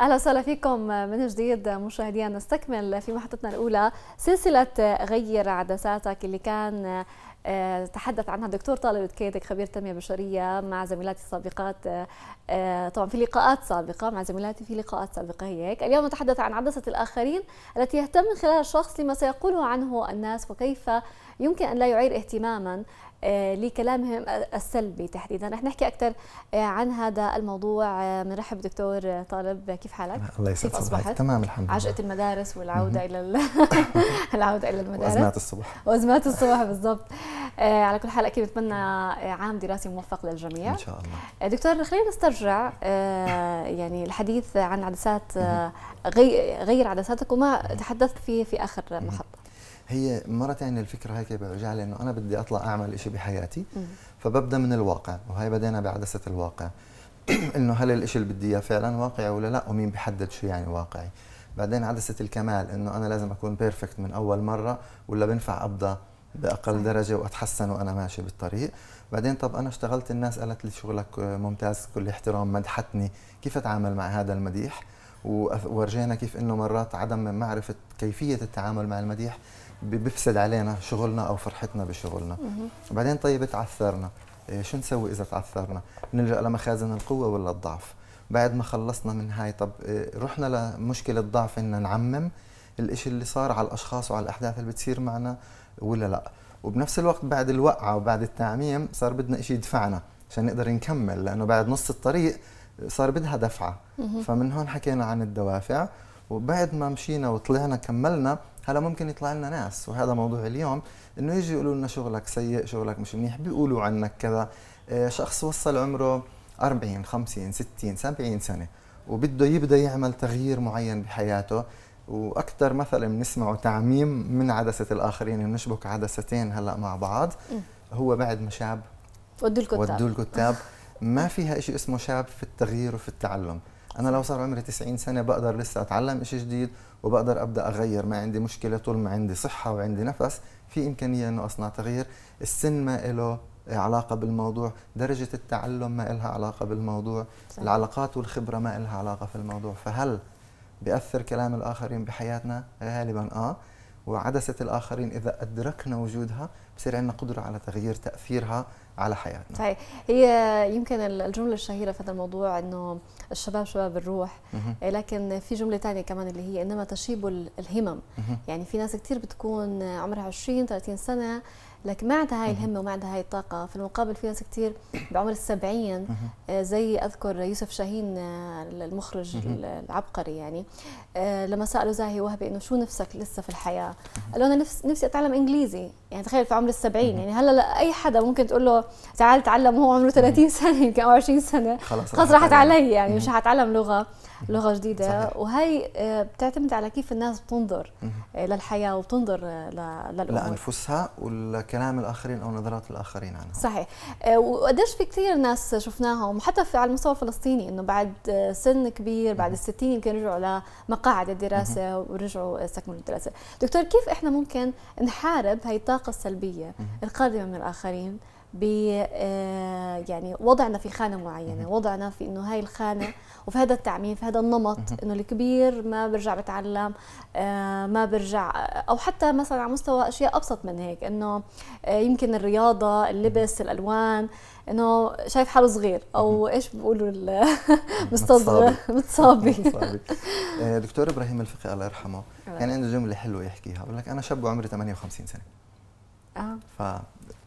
اهلا وسهلا فيكم من جديد مشاهدينا نستكمل في محطتنا الاولى سلسله غير عدساتك اللي كان آه، تحدث عنها الدكتور طالب كيدك خبير تنمية بشرية مع زميلاتي السابقات آه، آه، طبعا في لقاءات سابقة مع زميلاتي في لقاءات سابقة هي هيك اليوم نتحدث عن عدسة الآخرين التي يهتم من خلالها الشخص لما سيقوله عنه الناس وكيف يمكن أن لا يعير اهتماما لكلامهم السلبي تحديدا رح نحكي اكثر عن هذا الموضوع بنرحب دكتور طالب كيف حالك الله يسعدك اصبحت تمام الحمد لله عجقه المدارس والعوده الى العوده الى المدارس وازمات الصبح وازمات الصبح بالضبط آه، على كل حال اكيد بتمنى آه، عام دراسي موفق للجميع ان شاء الله آه، دكتور خلينا نسترجع يعني الحديث عن عدسات غير عدساتك وما تحدثت فيه في اخر محطه هي مرة ثانية الفكرة هيك كيف برجع لأنه أنا بدي أطلع أعمل إشي بحياتي فببدأ من الواقع وهي بدينا بعدسة الواقع إنه هل الإشي اللي بدي إياه فعلا واقعي ولا لا ومين بحدد شو يعني واقعي بعدين عدسة الكمال إنه أنا لازم أكون بيرفكت من أول مرة ولا بنفع أبدأ باقل درجه واتحسن وانا ماشي بالطريق بعدين طب انا اشتغلت الناس قالت لي شغلك ممتاز كل احترام مدحتني كيف اتعامل مع هذا المديح وورجينا كيف انه مرات عدم معرفه كيفيه التعامل مع المديح بيفسد علينا شغلنا او فرحتنا بشغلنا بعدين طيب تعثرنا إيه، شو نسوي اذا تعثرنا نلجا لمخازن القوه ولا الضعف بعد ما خلصنا من هاي طب إيه، رحنا لمشكله ضعف ان نعمم الإشي اللي صار على الاشخاص وعلى الاحداث اللي بتصير معنا ولا لا وبنفس الوقت بعد الوقعه وبعد التعميم صار بدنا شيء يدفعنا عشان نقدر نكمل لانه بعد نص الطريق صار بدها دفعه فمن هون حكينا عن الدوافع وبعد ما مشينا وطلعنا كملنا هلا ممكن يطلع لنا ناس وهذا موضوع اليوم انه يجي يقولوا لنا شغلك سيء شغلك مش منيح بيقولوا عنك كذا آه، شخص وصل عمره 40 50 60 70 سنه وبده يبدا يعمل تغيير معين بحياته واكثر مثل بنسمعه تعميم من عدسه الاخرين بنشبك يعني عدستين هلا مع بعض هو بعد ما شاب ودوا الكتاب ودوا الكتاب ما فيها شيء اسمه شاب في التغيير وفي التعلم انا لو صار عمري 90 سنه بقدر لسه اتعلم شيء جديد وبقدر ابدا اغير ما عندي مشكله طول ما عندي صحه وعندي نفس في امكانيه انه اصنع تغيير السن ما له علاقة بالموضوع درجة التعلم ما إلها علاقة بالموضوع صحيح. العلاقات والخبرة ما إلها علاقة في الموضوع فهل بيأثر كلام الآخرين بحياتنا غالبا آه وعدسة الآخرين إذا أدركنا وجودها بصير عندنا قدرة على تغيير تأثيرها على حياتنا صحيح هي يمكن الجملة الشهيرة في هذا الموضوع أنه الشباب شباب الروح مه. إيه، لكن في جملة ثانية كمان اللي هي إنما تشيب الهمم مه. يعني في ناس كثير بتكون عمرها 20 30 سنة لكن ما عندها هاي الهمه وما عندها هاي الطاقه في المقابل في ناس كثير بعمر السبعين آه، زي اذكر يوسف شاهين آه، المخرج العبقري يعني آه، لما سالوا زاهي وهبي انه شو نفسك لسه في الحياه قال له انا نفسي اتعلم انجليزي يعني تخيل في عمر السبعين يعني هلا اي حدا ممكن تقول له تعال تعلم وهو عمره 30 سنه يمكن او 20 سنه خلص راحت علي يعني مش حتعلم لغه لغه جديده صحيح. وهي بتعتمد على كيف الناس بتنظر للحياه وبتنظر للامور لانفسها ولا كلام الاخرين او نظرات الاخرين عنها صحيح آه، وقديش في كثير ناس شفناهم حتى في على المستوى الفلسطيني انه بعد سن كبير بعد الستين يمكن رجعوا لمقاعد الدراسه ورجعوا استكملوا الدراسه دكتور كيف احنا ممكن نحارب هاي الطاقه السلبيه القادمه من الاخرين ب آه، يعني وضعنا في خانه معينه وضعنا في انه هاي الخانه وفي هذا التعميم في هذا النمط انه الكبير ما برجع بتعلم آه، ما برجع او حتى مثلا على مستوى اشياء ابسط من هيك انه آه، يمكن الرياضه اللبس الالوان انه شايف حاله صغير او ايش بيقولوا مستصغر متصابي دكتور ابراهيم الفقي الله يرحمه كان عنده جمله حلوه يحكيها بقول لك انا شاب وعمري 58 سنه اه ف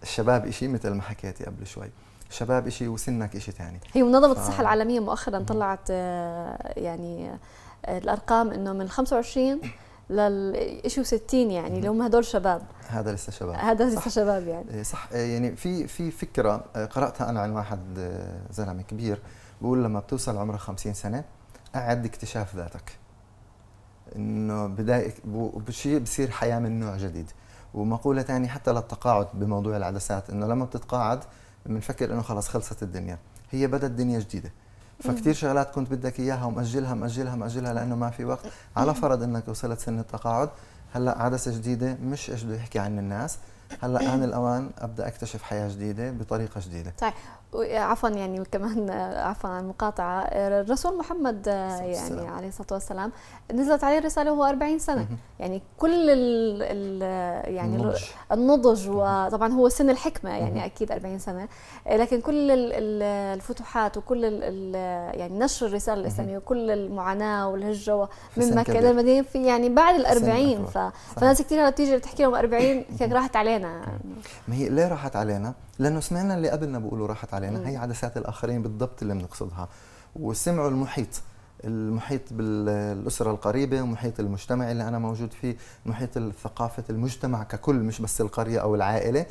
الشباب إشي مثل ما حكيتي قبل شوي الشباب إشي وسنك إشي تاني هي منظمة ف... الصحة العالمية مؤخرا طلعت آه، يعني آه، الأرقام إنه من 25 لل شيء 60 يعني اللي هم هدول شباب هذا لسه شباب هذا لسه صح. شباب يعني إيه، صح إيه، يعني في في فكره آه، قراتها انا عن واحد زلمه كبير بقول لما بتوصل عمرك 50 سنه أعد اكتشاف ذاتك انه بدايه بشيء بصير حياه من نوع جديد ومقوله ثانيه حتى للتقاعد بموضوع العدسات انه لما بتتقاعد بنفكر انه خلص خلصت الدنيا هي بدت دنيا جديده فكتير شغلات كنت بدك اياها ومأجلها مأجلها مأجلها لانه ما في وقت على فرض انك وصلت سن التقاعد هلا عدسه جديده مش ايش بده يحكي عن الناس هلا آن الأوان أبدأ أكتشف حياة جديدة بطريقة جديده طيب عفوا يعني كمان عفوا عن المقاطعة الرسول محمد يعني السلام. عليه الصلاة والسلام نزلت عليه الرسالة وهو 40 سنة يعني كل الـ الـ يعني النضج, النضج وطبعا هو سن الحكمة يعني أكيد 40 سنة لكن كل الفتوحات وكل الـ يعني نشر الرسالة الإسلامية وكل المعاناة والهجرة من مكة إلى في يعني بعد ال 40 فناس كثير بتيجي بتحكي لهم 40 راحت عليها علينا ما هي ليه راحت علينا؟ لانه سمعنا اللي قبلنا بيقولوا راحت علينا مم. هي عدسات الاخرين بالضبط اللي بنقصدها وسمعوا المحيط المحيط بالاسره القريبه ومحيط المجتمع اللي انا موجود فيه محيط الثقافه المجتمع ككل مش بس القريه او العائله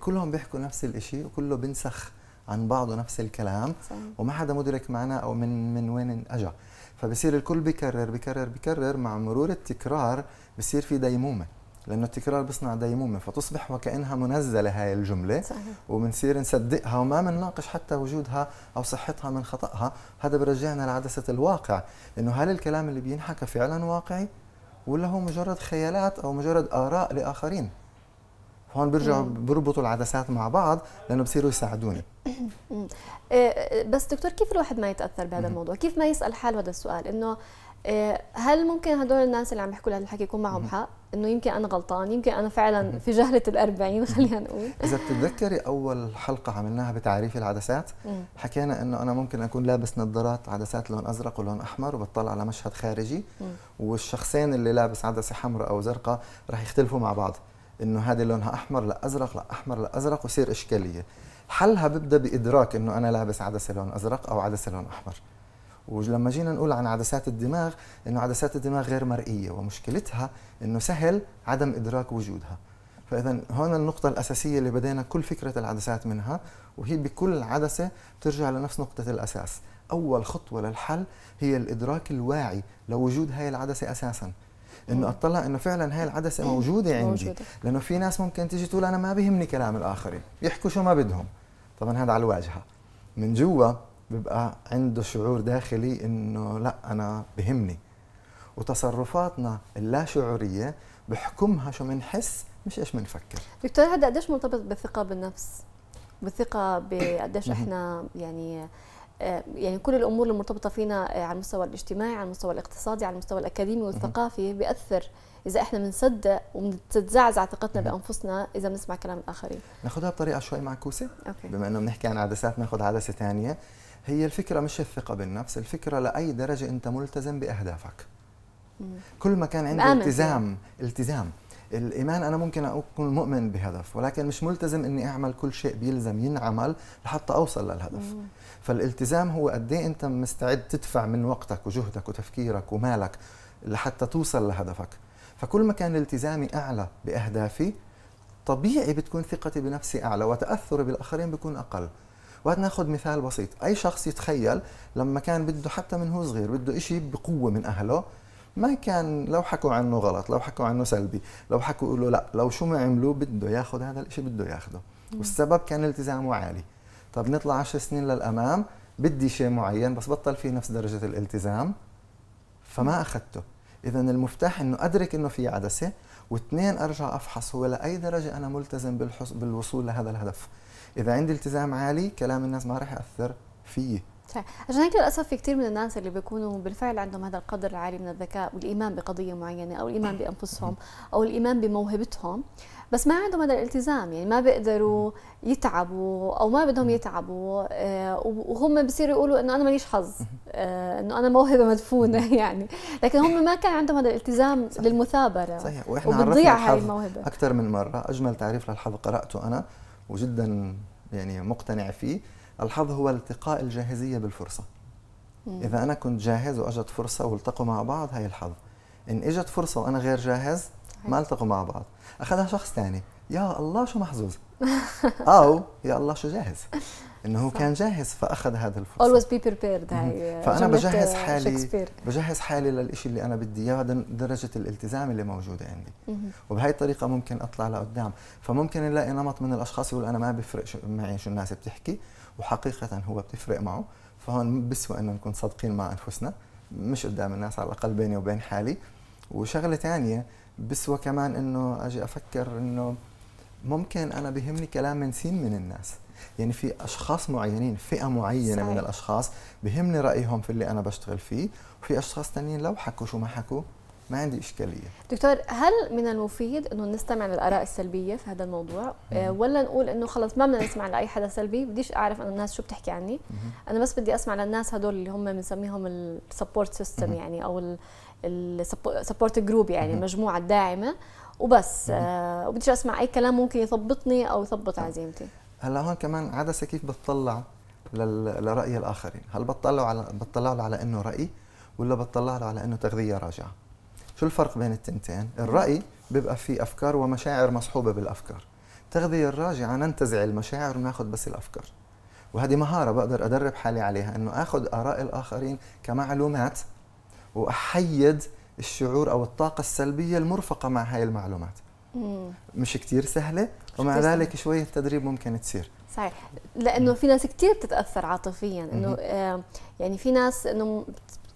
كلهم بيحكوا نفس الشيء وكله بنسخ عن بعضه نفس الكلام صح. وما حدا مدرك معنا او من من وين اجى فبصير الكل بكرر بكرر بكرر مع مرور التكرار بصير في ديمومه لانه التكرار بيصنع ديمومه فتصبح وكانها منزله هاي الجمله صحيح. وبنصير نصدقها وما بنناقش حتى وجودها او صحتها من خطاها هذا برجعنا لعدسه الواقع انه هل الكلام اللي بينحكى فعلا واقعي ولا هو مجرد خيالات او مجرد اراء لاخرين هون بيرجعوا بيربطوا العدسات مع بعض لانه بصيروا يساعدوني إيه، بس دكتور كيف الواحد ما يتاثر بهذا الموضوع كيف ما يسال حاله هذا السؤال انه إيه، هل ممكن هدول الناس اللي عم بيحكوا لهذا الحكي يكون معهم حق؟ انه يمكن انا غلطان، يمكن انا فعلا في جهله الأربعين خلينا نقول اذا بتتذكري اول حلقه عملناها بتعريف العدسات حكينا انه انا ممكن اكون لابس نظارات عدسات لون ازرق ولون احمر وبطلع على مشهد خارجي والشخصين اللي لابس عدسه حمراء او زرقاء رح يختلفوا مع بعض انه هذه لونها احمر لا ازرق لا احمر لا ازرق ويصير اشكاليه حلها ببدا بادراك انه انا لابس عدسه لون ازرق او عدسه لون احمر ولما جينا نقول عن عدسات الدماغ انه عدسات الدماغ غير مرئيه ومشكلتها انه سهل عدم ادراك وجودها فاذا هون النقطه الاساسيه اللي بدينا كل فكره العدسات منها وهي بكل عدسه بترجع لنفس نقطه الاساس اول خطوه للحل هي الادراك الواعي لوجود هاي العدسه اساسا انه اطلع انه فعلا هاي العدسه موجوده عندي موجودة. لانه في ناس ممكن تيجي تقول انا ما بيهمني كلام الاخرين يحكوا شو ما بدهم طبعا هذا على الواجهه من جوا بيبقى عنده شعور داخلي انه لا انا بهمني وتصرفاتنا اللاشعوريه بحكمها شو بنحس مش ايش بنفكر دكتور هذا قديش مرتبط بالثقه بالنفس بالثقه بقديش احنا يعني آه، يعني كل الامور المرتبطه فينا آه، على المستوى الاجتماعي على المستوى الاقتصادي على المستوى الاكاديمي والثقافي بياثر اذا احنا بنصدق وبتتزعزع ثقتنا بانفسنا اذا بنسمع كلام الاخرين ناخذها بطريقه شوي معكوسه أوكي. بما انه بنحكي عن عدسات ناخذ عدسه ثانيه هي الفكرة مش الثقة بالنفس الفكرة لأي درجة أنت ملتزم بأهدافك كل ما كان عندي التزام التزام الايمان انا ممكن اكون مؤمن بهدف ولكن مش ملتزم اني اعمل كل شيء بيلزم ينعمل لحتى اوصل للهدف مم. فالالتزام هو قد ايه انت مستعد تدفع من وقتك وجهدك وتفكيرك ومالك لحتى توصل لهدفك فكل ما كان التزامي اعلى باهدافي طبيعي بتكون ثقتي بنفسي اعلى وتاثري بالاخرين بيكون اقل ناخذ مثال بسيط اي شخص يتخيل لما كان بده حتى من هو صغير بده شيء بقوه من اهله ما كان لو حكوا عنه غلط لو حكوا عنه سلبي لو حكوا له لا لو شو ما عملوه بده ياخذ هذا الشيء بده ياخذه والسبب كان التزامه عالي طب نطلع 10 سنين للامام بدي شيء معين بس بطل فيه نفس درجه الالتزام فما اخذته اذا المفتاح انه ادرك انه في عدسه واثنين ارجع افحص هو لاي درجه انا ملتزم بالحص... بالوصول لهذا الهدف اذا عندي التزام عالي كلام الناس ما راح ياثر فيي صحيح عشان هيك للاسف في كثير من الناس اللي بيكونوا بالفعل عندهم هذا القدر العالي من الذكاء والايمان بقضيه معينه او الايمان نعم. بانفسهم او الايمان بموهبتهم بس ما عندهم هذا الالتزام يعني ما بيقدروا نعم. يتعبوا او ما بدهم نعم. يتعبوا آه، وهم بصيروا يقولوا انه انا ماليش حظ آه، انه انا موهبه مدفونه يعني لكن هم ما كان عندهم هذا الالتزام صحيح. للمثابره صحيح واحنا عرفنا الحظ الموهبة. اكثر من مره اجمل تعريف للحظ قراته انا وجدا يعني مقتنع فيه الحظ هو التقاء الجاهزيه بالفرصه مم. اذا انا كنت جاهز واجت فرصه والتقوا مع بعض هاي الحظ ان اجت فرصه وانا غير جاهز ما التقوا مع بعض اخذها شخص ثاني يا الله شو محظوظ او يا الله شو جاهز انه هو كان جاهز فاخذ هذا الفرصه اولويز بي بريبيرد هاي فانا بجهز حالي بجهز حالي للشيء اللي انا بدي اياه درجه الالتزام اللي موجوده عندي وبهي الطريقه ممكن اطلع لقدام فممكن نلاقي نمط من الاشخاص يقول انا ما بفرق شو معي شو الناس بتحكي وحقيقه هو بتفرق معه فهون بسوى انه نكون صادقين مع انفسنا مش قدام الناس على الاقل بيني وبين حالي وشغله ثانيه بسوى كمان انه اجي افكر انه ممكن انا بيهمني كلام من سين من الناس يعني في اشخاص معينين فئه معينه صحيح. من الاشخاص بهمني رايهم في اللي انا بشتغل فيه وفي اشخاص ثانيين لو حكوا شو ما حكوا ما عندي اشكاليه دكتور هل من المفيد انه نستمع للاراء السلبيه في هذا الموضوع آه، ولا نقول انه خلص ما بدنا نسمع لاي حدا سلبي بديش اعرف انا الناس شو بتحكي عني انا بس بدي اسمع للناس هدول اللي هم بنسميهم السبورت سيستم يعني او السبورت جروب يعني المجموعه الداعمه وبس آه وبديش اسمع اي كلام ممكن يثبطني او يثبط طيب. عزيمتي هلا هون كمان عدسه كيف بتطلع لراي الاخرين هل بتطلع على بتطلع على انه راي ولا بتطلع له على انه تغذيه راجعه شو الفرق بين التنتين الراي بيبقى فيه افكار ومشاعر مصحوبه بالافكار التغذيه الراجعه ننتزع المشاعر وناخذ بس الافكار وهذه مهاره بقدر ادرب حالي عليها انه اخذ اراء الاخرين كمعلومات واحيد الشعور او الطاقه السلبيه المرفقه مع هاي المعلومات مم. مش كتير سهله ومع كتير ذلك شويه تدريب ممكن تصير صحيح لانه في ناس كثير بتتاثر عاطفيا انه آه يعني في ناس انه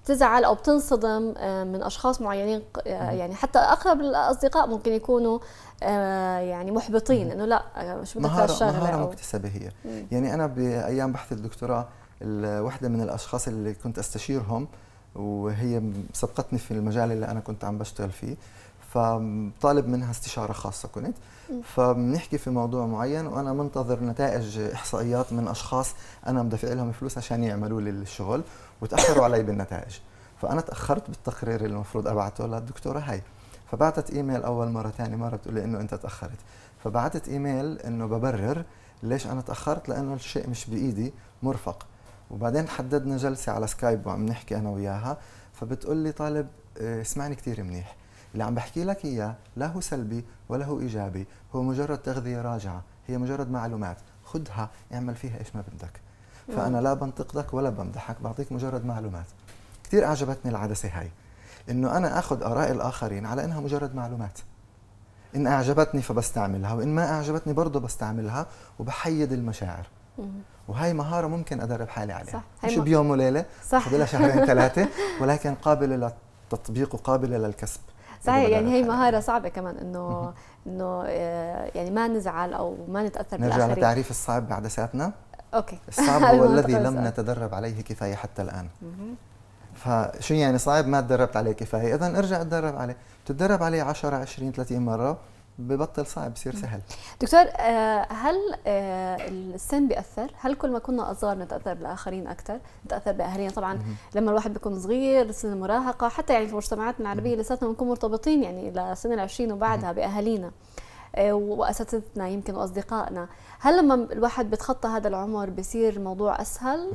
بتزعل او بتنصدم آه، من اشخاص معينين آه، يعني حتى اقرب الاصدقاء ممكن يكونوا آه، يعني محبطين انه لا مش بدك الشغله مهاره مكتسبه هي يعني انا بايام بحث الدكتوراه واحده من الاشخاص اللي كنت استشيرهم وهي سبقتني في المجال اللي انا كنت عم بشتغل فيه فطالب منها استشارة خاصة كنت فبنحكي في موضوع معين وأنا منتظر نتائج إحصائيات من أشخاص أنا مدفع لهم فلوس عشان يعملوا لي الشغل وتأخروا علي بالنتائج فأنا تأخرت بالتقرير اللي المفروض أبعته للدكتورة هاي فبعتت إيميل أول مرة ثاني مرة بتقول لي إنه أنت تأخرت فبعتت إيميل إنه ببرر ليش أنا تأخرت لأنه الشيء مش بإيدي مرفق وبعدين حددنا جلسة على سكايب وعم نحكي أنا وياها فبتقول لي طالب آه، اسمعني كثير منيح اللي عم بحكي لك اياه لا هو سلبي ولا هو ايجابي هو مجرد تغذيه راجعه هي مجرد معلومات خذها اعمل فيها ايش ما بدك فانا لا بنتقدك ولا بمدحك بعطيك مجرد معلومات كثير اعجبتني العدسه هاي انه انا اخذ اراء الاخرين على انها مجرد معلومات ان اعجبتني فبستعملها وان ما اعجبتني برضه بستعملها وبحيد المشاعر وهي مهاره ممكن ادرب حالي عليها صح. مش بيوم وليله صح شهرين ثلاثه ولكن قابله للتطبيق وقابله للكسب صحيح يعني هي مهاره صعبه كمان انه انه آه، يعني ما نزعل او ما نتاثر نرجع بالاخرين نرجع لتعريف الصعب بعدساتنا اوكي الصعب هو الذي لم نتدرب عليه كفايه حتى الان فشو يعني صعب ما تدربت عليه كفايه اذا ارجع تدرب عليه بتتدرب عليه 10 20 30 مره ببطل صعب بصير سهل دكتور آه، هل آه، السن بيأثر؟ هل كل ما كنا أصغر نتأثر بالآخرين أكثر؟ نتأثر بأهالينا طبعا لما الواحد بيكون صغير سن المراهقة حتى يعني في مجتمعاتنا العربية لساتنا بنكون مرتبطين يعني لسن العشرين وبعدها بأهالينا آه، واساتذتنا يمكن واصدقائنا هل لما الواحد بتخطى هذا العمر بصير الموضوع اسهل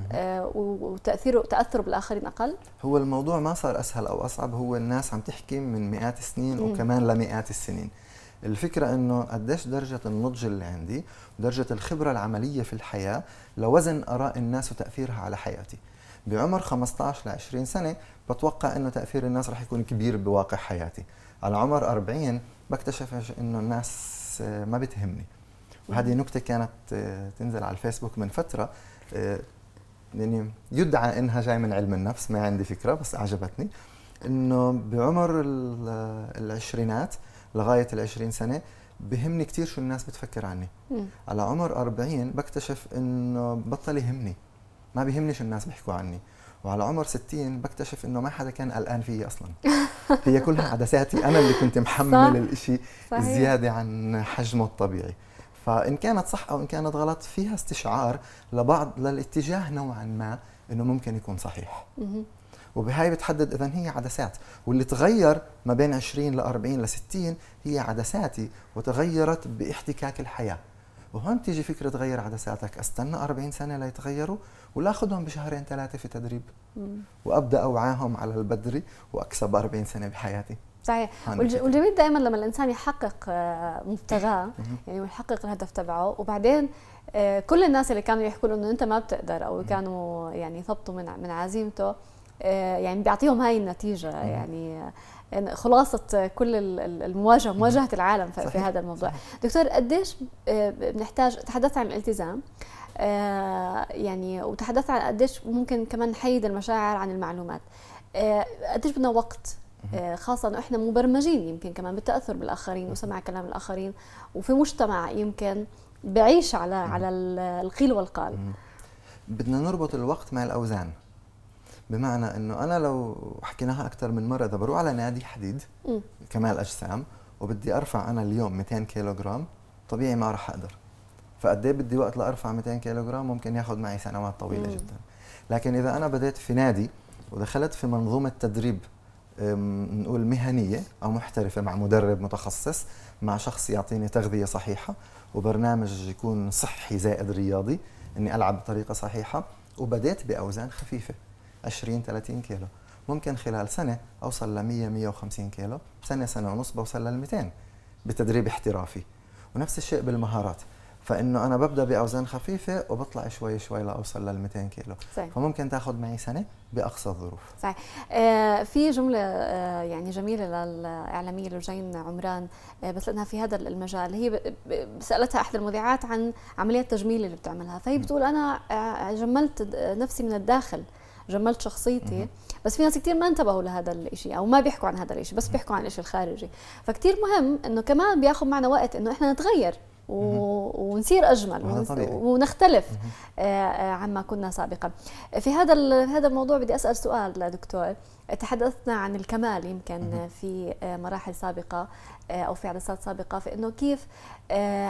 وتاثيره تاثره بالاخرين اقل هو الموضوع ما صار اسهل او اصعب هو الناس عم تحكي من مئات السنين وكمان لمئات السنين الفكرة انه قديش درجة النضج اللي عندي درجة الخبرة العملية في الحياة لوزن اراء الناس وتأثيرها على حياتي بعمر 15 ل 20 سنة بتوقع انه تأثير الناس رح يكون كبير بواقع حياتي على عمر 40 بكتشف انه الناس ما بتهمني وهذه نكتة كانت آه، تنزل على الفيسبوك من فترة آه، يعني يدعى انها جاي من علم النفس ما عندي فكرة بس اعجبتني انه بعمر آه، العشرينات لغايه ال 20 سنه بهمني كثير شو الناس بتفكر عني مم. على عمر 40 بكتشف انه بطل يهمني ما بيهمني شو الناس بيحكوا عني وعلى عمر 60 بكتشف انه ما حدا كان قلقان فيي اصلا هي كلها عدساتي انا اللي كنت محمل الإشي زياده عن حجمه الطبيعي فان كانت صح او ان كانت غلط فيها استشعار لبعض للاتجاه نوعا ما انه ممكن يكون صحيح وبهاي بتحدد اذا هي عدسات واللي تغير ما بين 20 ل 40 ل 60 هي عدساتي وتغيرت باحتكاك الحياه وهون تيجي فكرة تغير عدساتك استنى 40 سنة ليتغيروا ولا اخذهم بشهرين ثلاثة في تدريب وابدا اوعاهم على البدري واكسب 40 سنة بحياتي صحيح والجميل دائما لما الانسان يحقق آه، مبتغاه يعني ويحقق الهدف تبعه وبعدين آه، كل الناس اللي كانوا يحكوا له انه انت ما بتقدر او كانوا يعني يثبطوا من من عزيمته آه، يعني بيعطيهم هاي النتيجه يعني آه، خلاصه كل المواجهه مواجهه العالم في صحيح. هذا الموضوع صحيح. دكتور قديش آه، بنحتاج تحدثت عن الالتزام يعني وتحدثت عن قديش ممكن كمان نحيد المشاعر عن المعلومات قديش بدنا وقت خاصة انه احنا مبرمجين يمكن كمان بالتأثر بالآخرين وسمع كلام الآخرين وفي مجتمع يمكن بعيش على على القيل والقال بدنا نربط الوقت مع الأوزان بمعنى انه انا لو حكيناها اكثر من مره اذا بروح على نادي حديد م. كمال اجسام وبدي ارفع انا اليوم 200 كيلوغرام طبيعي ما راح اقدر فقد ايه بدي وقت لارفع 200 كيلوغرام ممكن ياخذ معي سنوات طويله م. جدا لكن اذا انا بديت في نادي ودخلت في منظومه تدريب نقول مهنيه او محترفه مع مدرب متخصص مع شخص يعطيني تغذيه صحيحه وبرنامج يكون صحي زائد رياضي اني العب بطريقه صحيحه وبديت باوزان خفيفه 20 30 كيلو ممكن خلال سنه اوصل ل 100 150 كيلو سنه سنه ونص بوصل لل 200 بتدريب احترافي ونفس الشيء بالمهارات فانه انا ببدا باوزان خفيفه وبطلع شوي شوي لاوصل لل 200 كيلو صحيح. فممكن تاخذ معي سنه باقصى الظروف صحيح آه في جمله آه يعني جميله للاعلاميه لوجين عمران آه بس في هذا المجال هي سالتها احدى المذيعات عن عمليه التجميل اللي بتعملها فهي بتقول انا آه، جملت نفسي من الداخل جملت شخصيتي بس في ناس كثير ما انتبهوا لهذا الشيء او ما بيحكوا عن هذا الشيء بس بيحكوا عن الشيء الخارجي فكتير مهم انه كمان بياخذ معنا وقت انه احنا نتغير و... ونصير اجمل ونس... ونختلف آه، آه، عما كنا سابقا في هذا ال... في هذا الموضوع بدي اسال سؤال لدكتور تحدثنا عن الكمال يمكن في آه، مراحل سابقه او في عدسات سابقه في انه كيف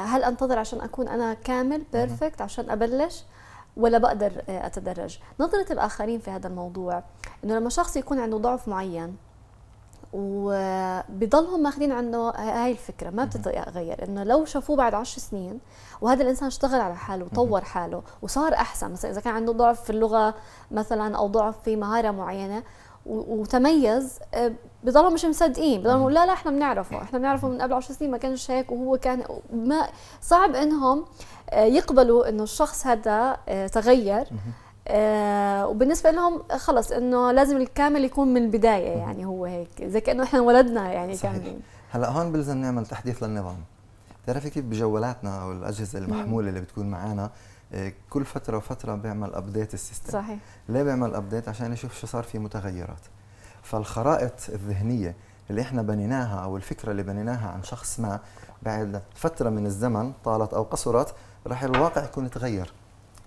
هل انتظر عشان اكون انا كامل بيرفكت عشان ابلش ولا بقدر آه، اتدرج نظره الاخرين في هذا الموضوع انه لما شخص يكون عنده ضعف معين وبضلهم ماخذين عنه هاي الفكره ما بتتغير انه لو شافوه بعد عشر سنين وهذا الانسان اشتغل على حاله وطور حاله وصار احسن مثلا اذا كان عنده ضعف في اللغه مثلا او ضعف في مهاره معينه وتميز آه، بضلوا مش مصدقين بضلوا لا لا احنا بنعرفه احنا بنعرفه من قبل 10 سنين ما كانش هيك وهو كان ما صعب انهم آه، يقبلوا انه الشخص هذا آه، تغير وبالنسبة لهم خلص انه لازم الكامل يكون من البداية يعني هو هيك زي كأنه احنا ولدنا يعني صحيح. كاملين هلا هون بلزم نعمل تحديث للنظام بتعرفي كيف بجوالاتنا او الاجهزة المحمولة اللي بتكون معنا آه، كل فتره وفتره بيعمل ابديت السيستم صحيح ليه بيعمل ابديت عشان يشوف شو صار في متغيرات فالخرائط الذهنيه اللي احنا بنيناها او الفكره اللي بنيناها عن شخص ما بعد فتره من الزمن طالت او قصرت راح الواقع يكون تغير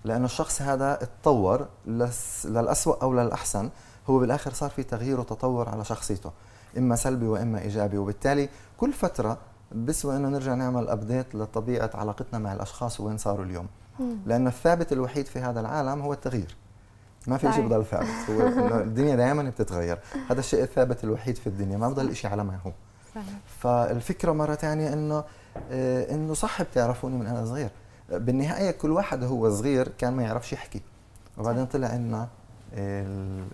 لانه الشخص هذا اتطور للأسوأ للاسوء او للاحسن هو بالاخر صار في تغيير وتطور على شخصيته اما سلبي واما ايجابي وبالتالي كل فتره بسوى انه نرجع نعمل ابديت لطبيعه علاقتنا مع الاشخاص وين صاروا اليوم لان الثابت الوحيد في هذا العالم هو التغيير ما في شيء بضل ثابت هو الدنيا دائما بتتغير هذا الشيء الثابت الوحيد في الدنيا ما بضل شيء على ما هو فالفكره مره ثانيه انه آه، انه صح بتعرفوني من انا صغير بالنهايه كل واحد هو صغير كان ما يعرفش يحكي وبعدين طلع ان آه،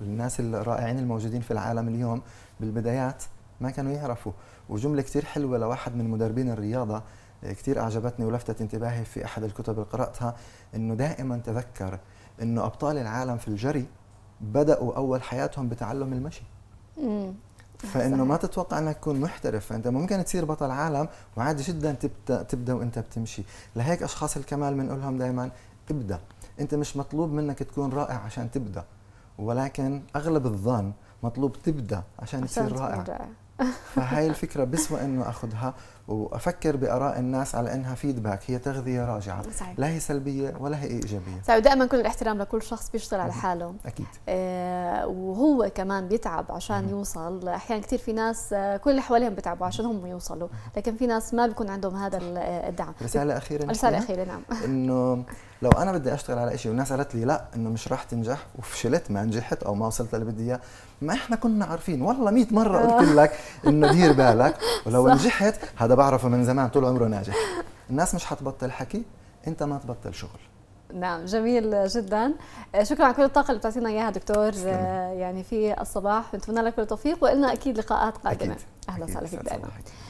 الناس الرائعين الموجودين في العالم اليوم بالبدايات ما كانوا يعرفوا وجمله كثير حلوه لواحد من مدربين الرياضه كثير أعجبتني ولفتت انتباهي في أحد الكتب اللي قرأتها أنه دائما تذكر أنه أبطال العالم في الجري بدأوا أول حياتهم بتعلم المشي فانه ما تتوقع انك تكون محترف فانت ممكن تصير بطل عالم وعادي جدا تبدا تبدا وانت بتمشي لهيك اشخاص الكمال بنقول لهم دائما ابدا انت مش مطلوب منك تكون رائع عشان تبدا ولكن اغلب الظن مطلوب تبدا عشان, عشان تصير رائع فهاي الفكره بسوى انه اخذها وافكر باراء الناس على انها فيدباك هي تغذيه راجعه صحيح. لا هي سلبيه ولا هي ايجابيه صحيح ودائما كل الاحترام لكل شخص بيشتغل على حاله اكيد آه وهو كمان بيتعب عشان مم. يوصل احيانا كثير في ناس آه، كل اللي حواليهم بيتعبوا عشان هم يوصلوا لكن في ناس ما بيكون عندهم هذا آه، الدعم رساله اخيره رساله اخيره نعم انه لو انا بدي اشتغل على شيء والناس قالت لي لا انه مش راح تنجح وفشلت ما نجحت او ما وصلت اللي بدي اياه ما احنا كنا عارفين والله 100 مره قلت آه. لك انه دير بالك ولو نجحت هذا بعرفه من زمان طول عمره ناجح الناس مش حتبطل حكي انت ما تبطل شغل نعم جميل جدا آه، شكرا على كل الطاقه اللي بتعطينا اياها دكتور آه، يعني في الصباح نتمنى لك كل التوفيق وإلنا اكيد لقاءات قادمه أكيد. اهلا وسهلا فيك دائما